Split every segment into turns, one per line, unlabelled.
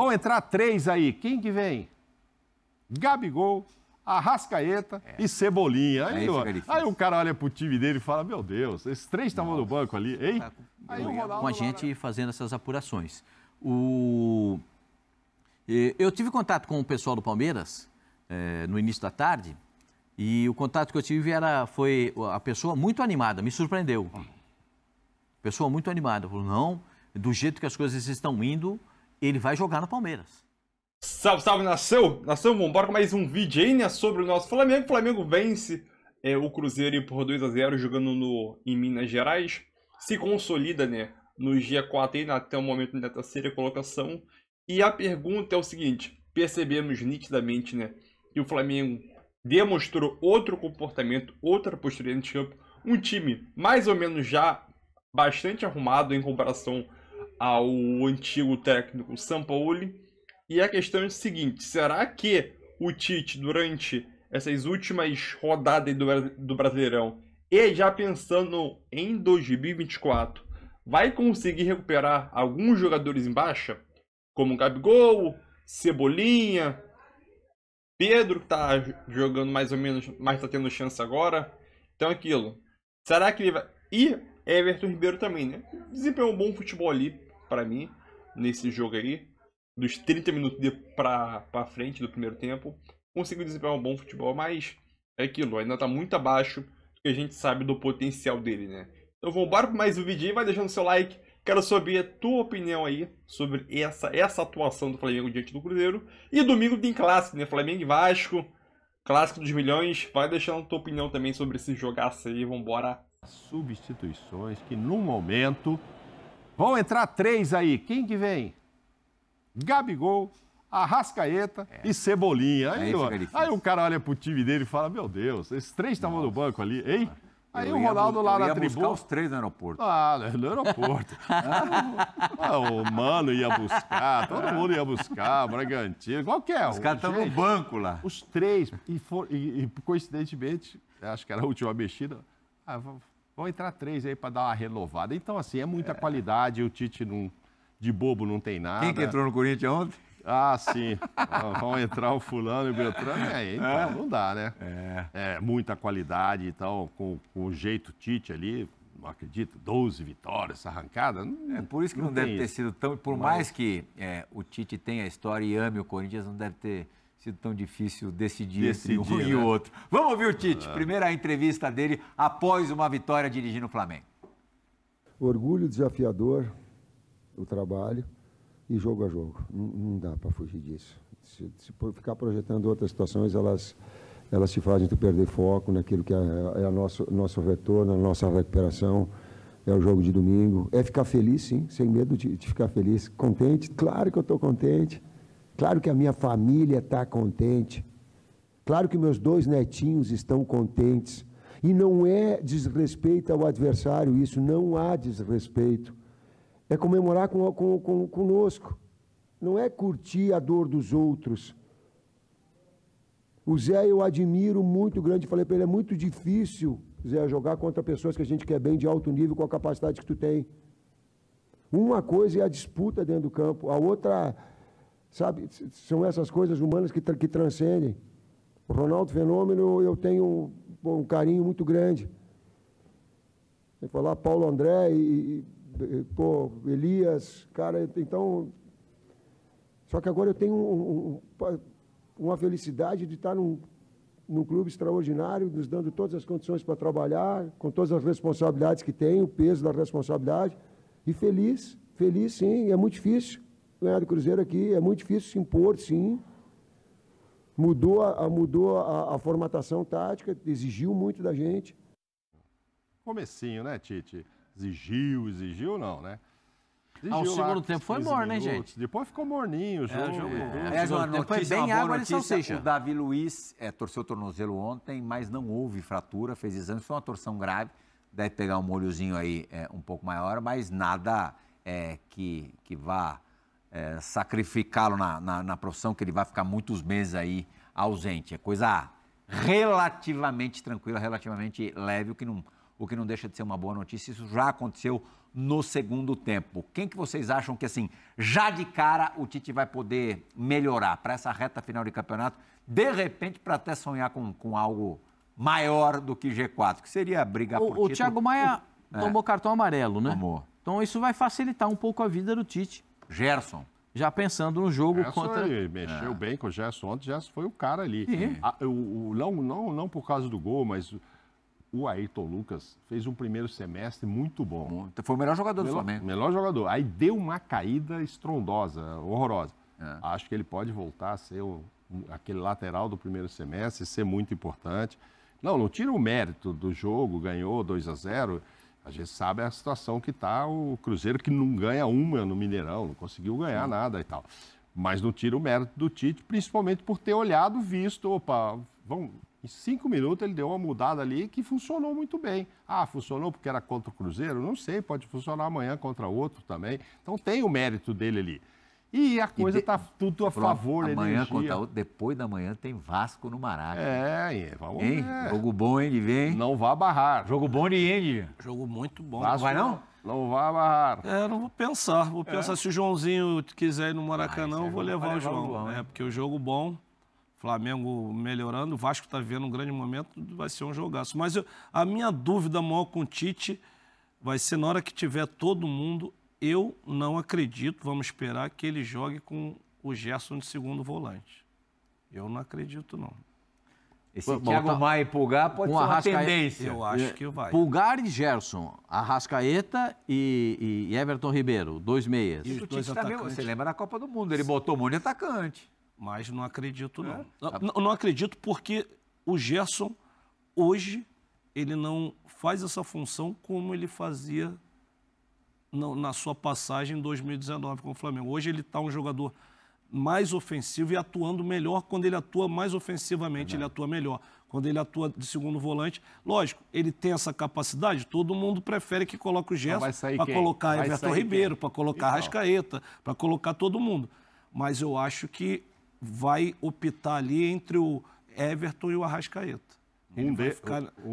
Vão entrar três aí. Quem que vem? Gabigol, Arrascaeta é. e Cebolinha. Aí, aí, aí, o cara olha pro time dele e fala: Meu Deus, esses três estavam no banco
ali, hein? Tá com, com a gente lá... fazendo essas apurações. O... Eh, eu tive contato com o pessoal do Palmeiras é, no início da tarde e o contato que eu tive era, foi a pessoa muito animada, me surpreendeu. Hum. Pessoa muito animada, falou: Não, do jeito que as coisas estão indo, ele vai jogar no Palmeiras. Salve, salve, nação! Nação, vambora com mais um vídeo aí, né, sobre o nosso Flamengo.
O Flamengo vence é, o Cruzeiro por 2 a 0 jogando no, em Minas Gerais. Se consolida, né, no G4 aí, até o momento né, da terceira colocação. E a pergunta é o seguinte, percebemos nitidamente, né, que o Flamengo demonstrou outro comportamento, outra postura de campo. Um time mais ou menos já bastante arrumado em comparação ao antigo técnico Sampaoli. E a questão é a seguinte: será que o Tite, durante essas últimas rodadas do Brasileirão, e já pensando em 2024, vai conseguir recuperar alguns jogadores em baixa, como Gabigol, Cebolinha, Pedro que tá jogando mais ou menos, mas tá tendo chance agora. Então aquilo. Será que ele vai. E Everton Ribeiro também, né? Desempenhou um bom futebol ali para mim nesse jogo aí, dos 30 minutos de pra, pra frente do primeiro tempo, conseguiu desempenhar um bom futebol, mas é aquilo, ainda tá muito abaixo do que a gente sabe do potencial dele, né? Então vamos embora para mais um vídeo aí, vai deixando seu like, quero saber a tua opinião aí sobre essa, essa atuação do Flamengo diante do Cruzeiro. E domingo tem clássico, né? Flamengo e Vasco, clássico dos milhões, vai deixando a tua opinião também sobre esse jogaço aí, vambora.
Substituições que no momento Vão entrar três aí. Quem que vem? Gabigol, Arrascaeta é. e Cebolinha. Aí, aí, aí, o cara olha pro time dele e fala: Meu Deus, esses três estavam no banco ali, hein? Aí eu o Ronaldo ia, lá eu na ia tribuna. buscar os três no aeroporto. Ah, né, no aeroporto. ah, o Mano ia buscar, todo é. mundo ia buscar, Bragantino, qualquer um. É os caras estavam no banco lá. Os três, e, for, e, e coincidentemente, acho que era a última mexida, ah, Vão entrar três aí para dar uma renovada. Então, assim, é muita é. qualidade. O Tite não, de bobo não tem nada. Quem que entrou no Corinthians ontem? Ah, sim. Vão entrar o fulano e o Beltrano. É, então, é. não dá, né? É. é muita qualidade e então, tal. Com, com o jeito Tite ali, não acredito, 12
vitórias, essa arrancada. Não, é por isso que não, não deve ter sido tão. Por Mas... mais que é, o Tite tenha a história e ame o Corinthians, não deve ter sido tão difícil decidir, decidir entre um né? e o outro. Vamos ouvir o Tite, ah. primeira entrevista dele após uma vitória dirigindo o Flamengo.
Orgulho desafiador, o trabalho e jogo a jogo. Não, não dá para fugir disso. Se, se ficar projetando outras situações, elas elas te fazem tu perder foco naquilo que é, é a nosso nosso retorno, a nossa recuperação. É o jogo de domingo. É ficar feliz, sim, sem medo de, de ficar feliz. Contente, claro que eu estou contente Claro que a minha família está contente. Claro que meus dois netinhos estão contentes. E não é desrespeito ao adversário, isso não há desrespeito. É comemorar com, com, com, conosco. Não é curtir a dor dos outros. O Zé eu admiro muito grande, falei para ele, é muito difícil, Zé, jogar contra pessoas que a gente quer bem de alto nível com a capacidade que tu tem. Uma coisa é a disputa dentro do campo, a outra Sabe, são essas coisas humanas que, que transcendem. O Ronaldo Fenômeno, eu tenho um, um carinho muito grande. Tem que falar Paulo André e, e, pô, Elias, cara, então. Só que agora eu tenho um, um, uma felicidade de estar num, num clube extraordinário, nos dando todas as condições para trabalhar, com todas as responsabilidades que tem, o peso da responsabilidade. E feliz, feliz sim, é muito difícil ganhar né, do Cruzeiro aqui. É muito difícil se impor, sim. Mudou a, mudou a, a formatação tática, exigiu muito da gente.
Comecinho, né, Tite? Exigiu, exigiu não, né? Exigiu ah, o segundo lá, tempo foi morno, né, gente? Depois ficou morninho o é,
jogo. É, jogo
é, é, é, segundo tempo foi bem água de salsicha. O Davi Luiz é, torceu o tornozelo ontem, mas não houve fratura, fez exame, foi uma torção grave. Deve pegar um molhozinho aí é, um pouco maior, mas nada é, que, que vá é, sacrificá-lo na, na, na, profissão, que ele vai ficar muitos meses aí ausente. É coisa relativamente tranquila, relativamente leve, o que não, o que não deixa de ser uma boa notícia. Isso já aconteceu no segundo tempo. Quem que vocês acham que, assim, já de cara o Tite vai poder melhorar para essa reta final de campeonato, de repente para até sonhar com, com algo
maior do que G4, que seria a briga o, por título. O Thiago Maia o, é. tomou é, cartão amarelo, né? Tomou. Então isso vai facilitar um pouco a vida do Tite Gerson. Já pensando no
jogo Gerson contra. Ele mexeu é. bem com o Gerson ontem, Gerson foi o cara ali. A, o, o, não, não, não por causa do gol, mas o Ayrton Lucas fez um primeiro semestre muito bom. Então foi o melhor jogador melhor, do Flamengo. Melhor jogador. Aí deu uma caída estrondosa, horrorosa. É. Acho que ele pode voltar a ser o, aquele lateral do primeiro semestre, ser muito importante. Não, não tira o mérito do jogo, ganhou 2 a 0 a gente sabe a situação que está o Cruzeiro, que não ganha uma no Mineirão, não conseguiu ganhar nada e tal. Mas não tira o mérito do Tite, principalmente por ter olhado, visto, opa, vamos, em cinco minutos ele deu uma mudada ali que funcionou muito bem. Ah, funcionou porque era contra o Cruzeiro? Não sei, pode funcionar amanhã contra outro também. Então tem o mérito dele ali. E a coisa está
tudo a favor da Amanhã, contra outro, tá depois da manhã, tem Vasco no Maracanã. É, vamos hein? ver. Jogo
bom, de vem. Não vá barrar. Jogo bom de Andy. Jogo muito bom. Vasco, não vai, não? Não vá barrar. É, não vou pensar. Vou é. pensar se o Joãozinho quiser ir no Maracanã, ah, eu é, vou levar, levar o João. O é, Porque o jogo bom, Flamengo melhorando, Vasco está vivendo um grande momento, vai ser um jogaço. Mas eu, a minha dúvida maior com o Tite vai ser na hora que tiver todo mundo eu não acredito, vamos esperar que ele jogue com o Gerson de segundo volante. Eu não acredito, não. Esse Bom, Thiago tá... vai
pulgar pode ser uma tendência. Eu acho é, que vai. Pulgar e Gerson, Arrascaeta e, e Everton Ribeiro, dois meias. E os dois tá você lembra da Copa do Mundo, ele Sim. botou um monte de atacante. Mas não acredito, não. É. Não, não acredito porque o Gerson,
hoje, ele não faz essa função como ele fazia na sua passagem em 2019 com o Flamengo. Hoje ele está um jogador mais ofensivo e atuando melhor. Quando ele atua mais ofensivamente, é ele atua melhor. Quando ele atua de segundo volante, lógico, ele tem essa capacidade. Todo mundo prefere que coloque o Gerson para colocar vai Everton Ribeiro, para colocar Rascaeta, para colocar todo mundo. Mas eu acho que vai optar ali entre o Everton e o Arrascaeta. Um, de,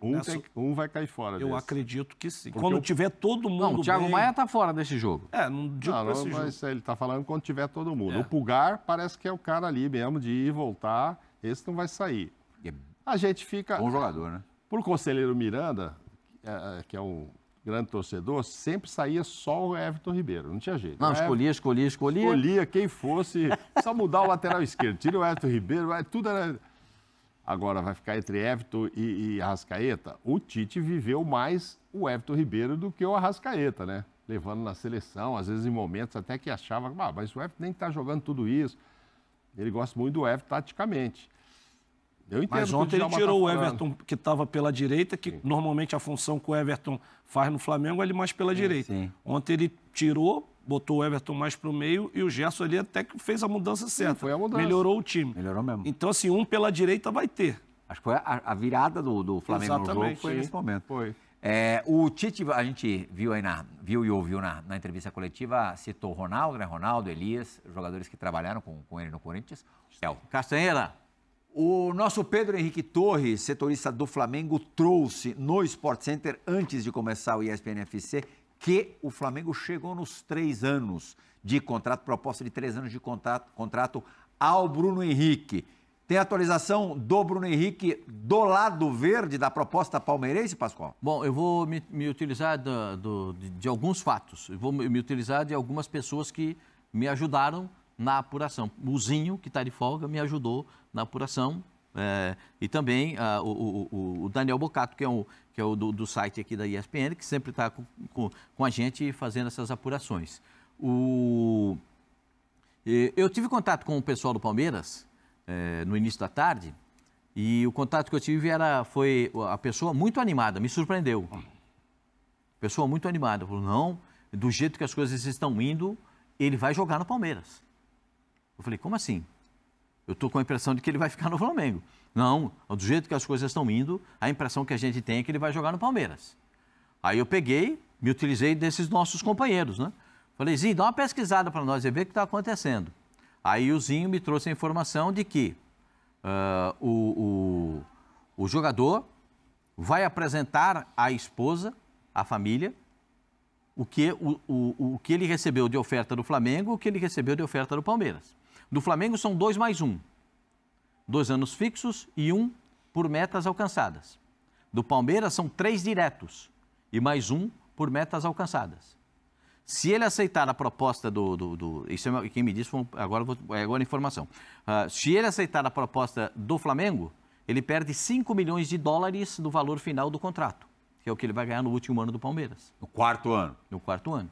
um, nessa... tem, um, vai cair fora. Eu desse.
acredito que sim. Porque quando eu... tiver todo mundo. Não, o Thiago bem... Maia está fora desse jogo.
É, não digo não, não, mas jogo. ele está falando quando tiver todo mundo. É. O Pulgar parece que é o cara ali mesmo de ir e voltar. Esse não vai sair. É A gente fica. Bom jogador, né? Por conselheiro Miranda, é, é, que é um grande torcedor, sempre saía só o Everton Ribeiro. Não tinha jeito. Não, escolhia, escolhia, escolhia. Escolhia quem fosse. Só mudar o lateral esquerdo. Tira o Everton Ribeiro, tudo era agora vai ficar entre Everton e, e Arrascaeta, o Tite viveu mais o Everton Ribeiro do que o Arrascaeta, né? Levando na seleção, às vezes em momentos até que achava, ah, mas o Everton nem está jogando tudo isso.
Ele gosta muito do Everton taticamente. Eu entendo mas ontem ele tá tirou tá o Everton que estava pela direita, que sim. normalmente a função que o Everton faz no Flamengo é ele mais pela sim, direita. Sim. Ontem ele tirou botou o Everton mais para o meio e o Gerson ali até que fez a mudança certa. Sim, foi a mudança. Melhorou o time. Melhorou mesmo. Então, assim, um pela direita vai ter. Acho que foi a, a virada do,
do Flamengo Exatamente. no jogo foi nesse momento. Foi. É, o Tite, a gente viu aí na, viu e ouviu na, na entrevista coletiva, citou Ronaldo, né? Ronaldo, Elias, jogadores que trabalharam com, com ele no Corinthians. É, Castanheira, o nosso Pedro Henrique Torres, setorista do Flamengo, trouxe no Sport Center, antes de começar o ESPN FC, que o Flamengo chegou nos três anos de contrato, proposta de três anos de contrato, contrato ao Bruno Henrique. Tem atualização do Bruno Henrique do lado verde da proposta palmeirense, Pascoal?
Bom, eu vou me, me utilizar do, do, de, de, alguns fatos. Eu vou me utilizar de algumas pessoas que me ajudaram na apuração. O Zinho, que está de folga, me ajudou na apuração. É, e também ah, o, o, o, Daniel Bocato, que é, um, que é o do, do site aqui da ESPN, que sempre está com, com, com, a gente fazendo essas apurações. O... Eu tive contato com o pessoal do Palmeiras é, no início da tarde e o contato que eu tive era, foi a pessoa muito animada, me surpreendeu. Pessoa muito animada, falou, não, do jeito que as coisas estão indo, ele vai jogar no Palmeiras. Eu falei, como assim? eu estou com a impressão de que ele vai ficar no Flamengo. Não, do jeito que as coisas estão indo, a impressão que a gente tem é que ele vai jogar no Palmeiras. Aí eu peguei, me utilizei desses nossos companheiros, né? Falei, Zinho, dá uma pesquisada para nós e ver o que está acontecendo. Aí o Zinho me trouxe a informação de que uh, o, o, o jogador vai apresentar à esposa, à família, o que, o, o, o que ele recebeu de oferta do Flamengo, o que ele recebeu de oferta do Palmeiras. Do Flamengo são dois mais um. Dois anos fixos e um por metas alcançadas. Do Palmeiras são três diretos e mais um por metas alcançadas. Se ele aceitar a proposta do. do, do isso é quem me disse, é agora, a informação. Uh, se ele aceitar a proposta do Flamengo, ele perde 5 milhões de dólares do valor final do contrato, que é o que ele vai ganhar no último ano do Palmeiras. No quarto ano? No quarto ano.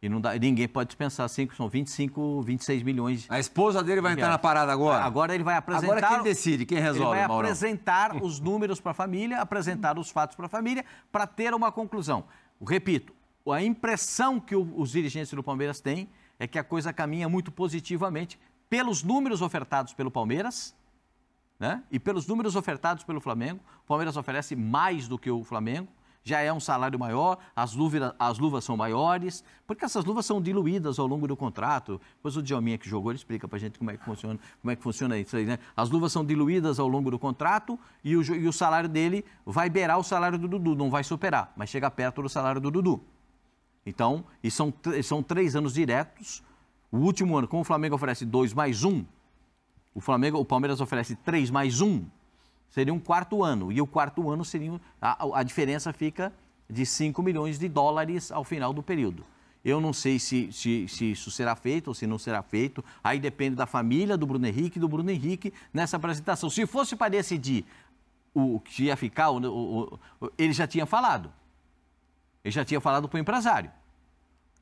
E não dá, ninguém pode dispensar cinco, são 25, 26 milhões. A esposa dele vai entrar na parada agora? Agora ele vai apresentar. Agora quem decide, quem resolve, Ele vai Maurão. apresentar os números para a família, apresentar os fatos para a família, para ter uma conclusão. Repito, a impressão que os dirigentes do Palmeiras têm é que a coisa caminha muito positivamente pelos números ofertados pelo Palmeiras, né? E pelos números ofertados pelo Flamengo, o Palmeiras oferece mais do que o Flamengo já é um salário maior, as, luvas as luvas são maiores, porque essas luvas são diluídas ao longo do contrato. Depois o Djalminha que jogou, ele explica para a gente como é que funciona, como é que funciona isso aí, né? As luvas são diluídas ao longo do contrato e o, e o salário dele vai beirar o salário do Dudu, não vai superar, mas chega perto do salário do Dudu. Então, e são, são três anos diretos. O último ano, como o Flamengo oferece dois mais um, o Flamengo, o Palmeiras oferece três mais Um, Seria um quarto ano. E o quarto ano seria. A, a diferença fica de 5 milhões de dólares ao final do período. Eu não sei se, se, se, isso será feito ou se não será feito. Aí depende da família do Bruno Henrique e do Bruno Henrique nessa apresentação. Se fosse para decidir o que ia ficar, o, o, o, ele já tinha falado. Ele já tinha falado para o empresário.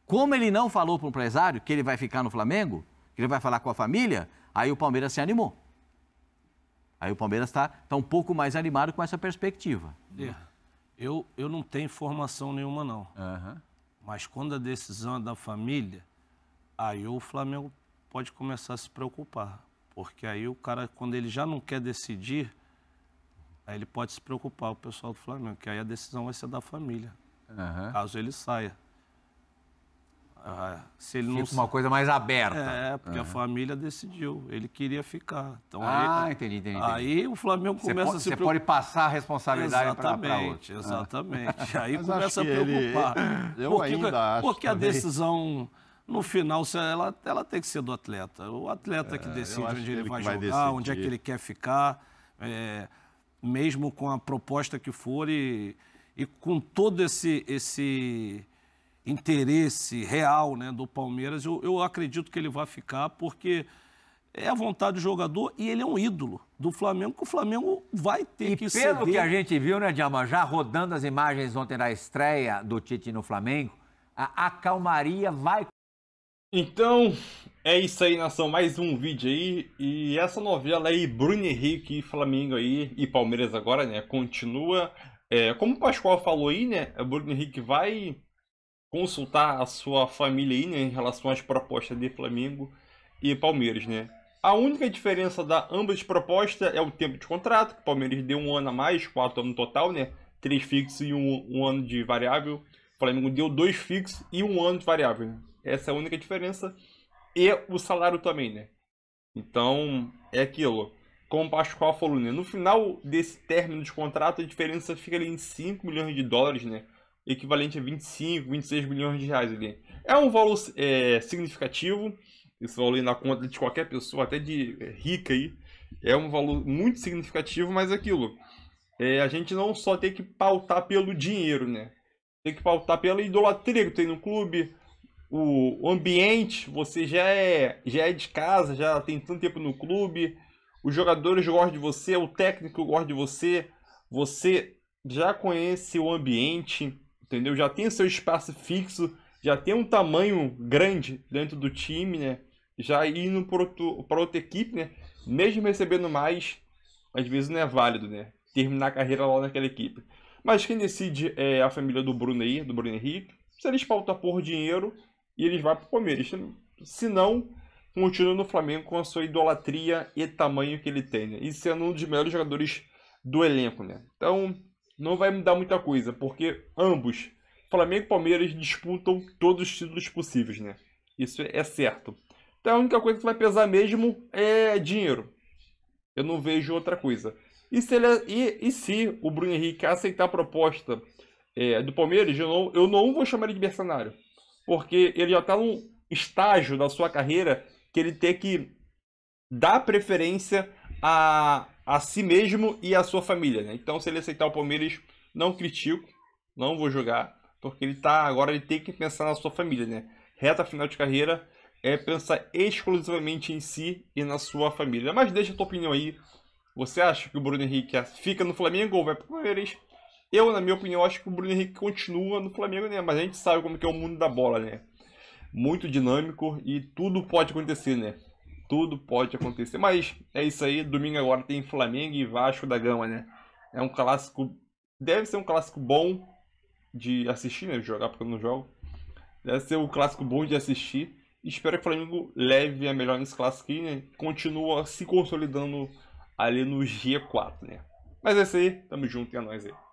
Como ele não falou para o empresário que ele vai ficar no Flamengo, que ele vai falar com a família, aí o Palmeiras se animou. Aí o Palmeiras está tá um pouco mais animado com essa perspectiva.
É. Eu, eu não tenho informação nenhuma, não. Uhum. Mas quando a decisão é da família, aí o Flamengo pode começar a se preocupar. Porque aí o cara, quando ele já não quer decidir, aí ele pode se preocupar, o pessoal do Flamengo, que aí a decisão vai ser da família, uhum. caso ele saia. Ah, se ele Fica não... uma coisa mais aberta. É, porque uhum. a família decidiu. Ele queria ficar. Então, ah, aí, entendi, entendi. Aí o Flamengo começa pode, a se Você pode passar a responsabilidade para outro. Exatamente. Ah. Aí Mas começa a preocupar. Ele... Eu porque, ainda acho. Porque também. a decisão, no final, ela, ela tem que ser do atleta. O atleta é, que decide onde ele, vai jogar, vai onde é que ele quer ficar, é, mesmo com a proposta que for e, e com todo esse... esse interesse real né, do Palmeiras, eu, eu acredito que ele vai ficar, porque é a vontade do jogador e ele é um ídolo do Flamengo, que o Flamengo vai ter e que ser. Pelo ceder. que a
gente viu, né, Djalma, já rodando as imagens ontem da estreia do Tite no Flamengo, a, a calmaria vai. Então, é isso aí, nação. Mais um
vídeo aí. E essa novela aí, Bruno Henrique e Flamengo aí, e Palmeiras agora, né, continua. É, como o Pascoal falou aí, né, Bruno Henrique vai consultar a sua família aí, né, em relação às propostas de Flamengo e Palmeiras, né? A única diferença da ambas propostas é o tempo de contrato, que o Palmeiras deu um ano a mais, quatro anos total, né? Três fixos e um, um ano de variável. O Flamengo deu dois fixos e um ano de variável. Essa é a única diferença. E o salário também, né? Então, é aquilo. Como o Pascoal falou, né? No final desse término de contrato, a diferença fica ali em 5 milhões de dólares, né? equivalente a 25, 26 milhões de reais ali. É um valor é, significativo, isso valor na conta de qualquer pessoa, até de rica aí, é um valor muito significativo, mas é aquilo, é, a gente não só tem que pautar pelo dinheiro, né? Tem que pautar pela idolatria que tem no clube, o ambiente, você já é, já é de casa, já tem tanto tempo no clube, os jogadores gostam de você, o técnico gosta de você, você já conhece o ambiente, entendeu? Já tem seu espaço fixo, já tem um tamanho grande dentro do time, né? Já indo para outra equipe, né? Mesmo recebendo mais, às vezes não é válido, né? Terminar a carreira lá naquela equipe. Mas quem decide é a família do Bruno aí, do Bruno Henrique. Se eles pautam por dinheiro, e eles vão para o Palmeiras. Se não, continua no Flamengo com a sua idolatria e tamanho que ele tem, né? E sendo um dos melhores jogadores do elenco, né? Então, não vai mudar muita coisa, porque ambos, Flamengo e Palmeiras, disputam todos os títulos possíveis, né? Isso é certo. Então a única coisa que vai pesar mesmo é dinheiro. Eu não vejo outra coisa. E se, ele, e, e se o Bruno Henrique aceitar a proposta é, do Palmeiras, eu não, eu não vou chamar ele de mercenário. Porque ele já está num estágio da sua carreira que ele tem que dar preferência a, a si mesmo e a sua família. Né? Então, se ele aceitar o Palmeiras, não critico, não vou jogar, porque ele tá agora ele tem que pensar na sua família, né? Reta final de carreira é pensar exclusivamente em si e na sua família. Mas deixa a tua opinião aí. Você acha que o Bruno Henrique fica no Flamengo ou vai pro Palmeiras? Eu, na minha opinião, acho que o Bruno Henrique continua no Flamengo, né? Mas a gente sabe como que é o mundo da bola, né? Muito dinâmico e tudo pode acontecer, né? tudo pode acontecer. Mas é isso aí. Domingo agora tem Flamengo e Vasco da Gama, né? É um clássico. Deve ser um clássico bom de assistir, né? Jogar porque eu não jogo. Deve ser um clássico bom de assistir. Espero que o Flamengo leve a melhor nesse clássico aqui, né? Continua se consolidando ali no G4, né? Mas é isso aí. Tamo junto e é nóis aí.